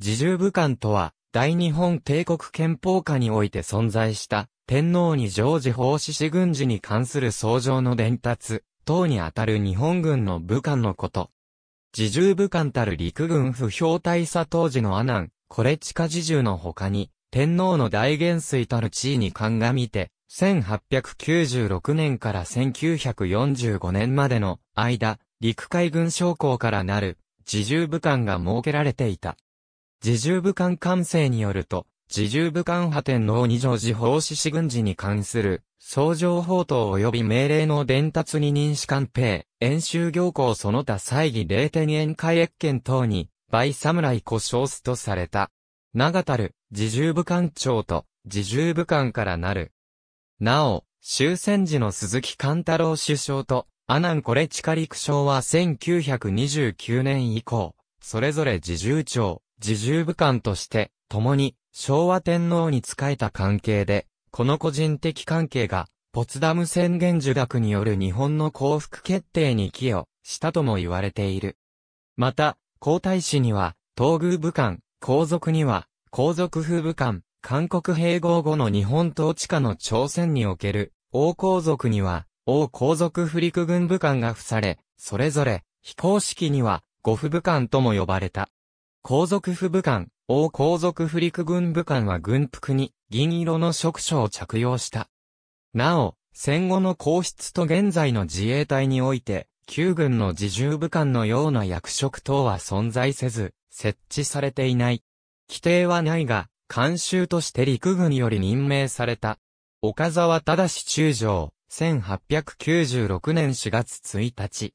自重武官とは、大日本帝国憲法下において存在した、天皇に常時奉仕し軍事に関する奏上の伝達、等にあたる日本軍の武官のこと。自重武官たる陸軍不評大佐当時の阿南、これ地下自重の他に、天皇の大元帥たる地位に鑑みて、1896年から1945年までの間、陸海軍将校からなる、自重武官が設けられていた。自重武官官制によると、自重武官派天皇二条寺法師士軍事に関する、相乗法等及び命令の伝達に認識官兵、演習行行その他祭儀霊天宴会越見等に、倍侍故障すとされた。長たる、自重武官長と、自重武官からなる。なお、終戦時の鈴木貫太郎首相と、阿南コレチカ陸将は1929年以降、それぞれ自重長、侍従武官として、共に昭和天皇に仕えた関係で、この個人的関係が、ポツダム宣言受諾による日本の幸福決定に寄与したとも言われている。また、皇太子には、東宮武官、皇族には、皇族府武官、韓国併合後の日本統治下の朝鮮における、王皇族には、王皇族不陸軍武官が付され、それぞれ、非公式には、五府武官とも呼ばれた。皇族府武官、王皇族府陸軍武官は軍服に銀色の職所を着用した。なお、戦後の皇室と現在の自衛隊において、旧軍の自重武官のような役職等は存在せず、設置されていない。規定はないが、監修として陸軍より任命された。岡沢忠中将、1896年4月1日。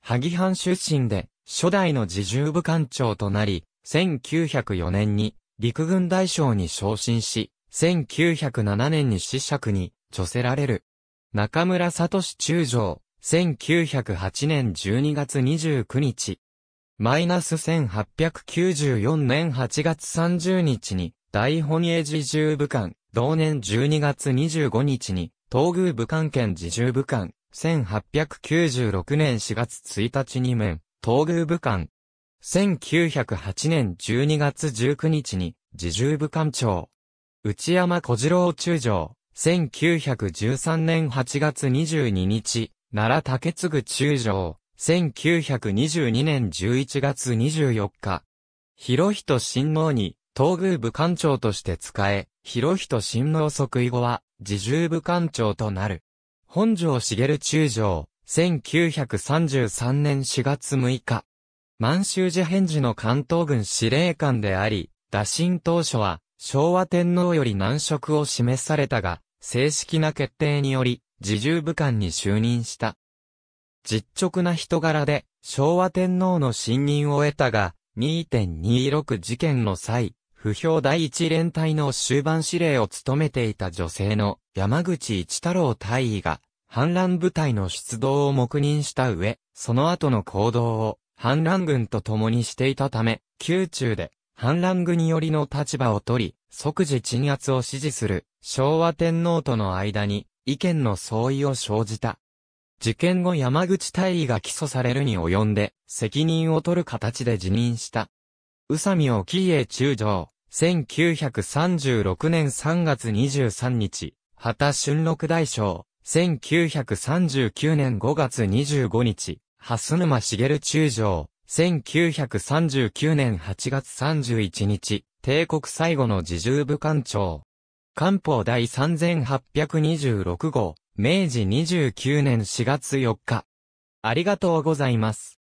萩藩出身で、初代の自重部艦長となり、1904年に陸軍大将に昇進し、1907年に死爵に著せられる。中村聡中将、1908年12月29日。マイナス1894年8月30日に、大本営自重部官、同年12月25日に、東宮部官兼自重部官、1896年4月1日に面。東宮武官。1908年12月19日に、自重武官長。内山小次郎中将。1913年8月22日、奈良竹継中将。1922年11月24日。広人親王に、東宮武官長として使え、広人親王即位後は、自重武官長となる。本庄茂中将、1933年4月6日、満州事変時の関東軍司令官であり、打診当初は、昭和天皇より難色を示されたが、正式な決定により、自重武官に就任した。実直な人柄で、昭和天皇の信任を得たが、2.26事件の際、不評第一連隊の終盤司令を務めていた女性の山口一太郎大尉が反乱部隊の出動を黙認した上、その後の行動を反乱軍と共にしていたため、宮中で反乱軍寄りの立場を取り、即時鎮圧を支持する昭和天皇との間に意見の相違を生じた。事件後山口大尉が起訴されるに及んで、責任を取る形で辞任した。宇佐美沖江中将、1936年3月23日、畑春六大将、1939年5月25日、蓮沼茂中将、1939年8月31日、帝国最後の自重部官庁。官報第3826号、明治29年4月4日。ありがとうございます。